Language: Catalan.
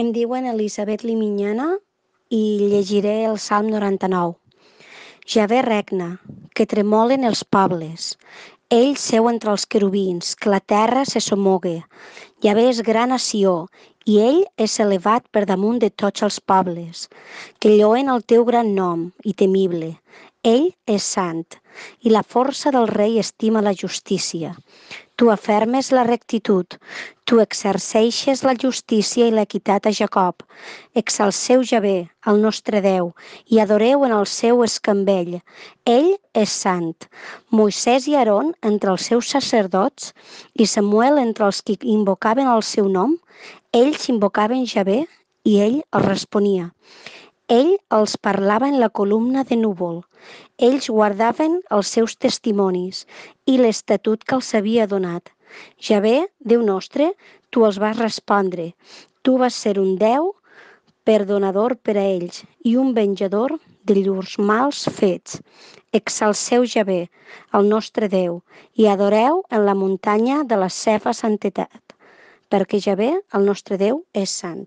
Em diuen Elisabet Limiñana i llegiré el Salm 99. Ja ve regna, que tremolen els pobles. Ell seu entre els querubins, que la terra se somogue. ve és gran a Sió, i ell és elevat per damunt de tots els pobles, que lloen el teu gran nom i temible. Ell és sant, i la força del rei estima la justícia. Tu afermes la rectitud, tu exerceixes la justícia i l'equitat a Jacob. Exalceu Javé, el nostre Déu, i adoreu en el seu escambell. Ell és sant. Moisès i Aaron, entre els seus sacerdots, i Samuel, entre els que invocaven el seu nom, ells invocaven Javé i ell els responia. Ell els parlava en la columna de núvol. Ells guardaven els seus testimonis i l'estatut que els havia donat. bé, Déu nostre, tu els vas respondre. Tu vas ser un Déu perdonador per a ells i un venjador de llurs mals fets. Exalceu bé el nostre Déu, i adoreu en la muntanya de la seva santetat, perquè bé el nostre Déu, és sant.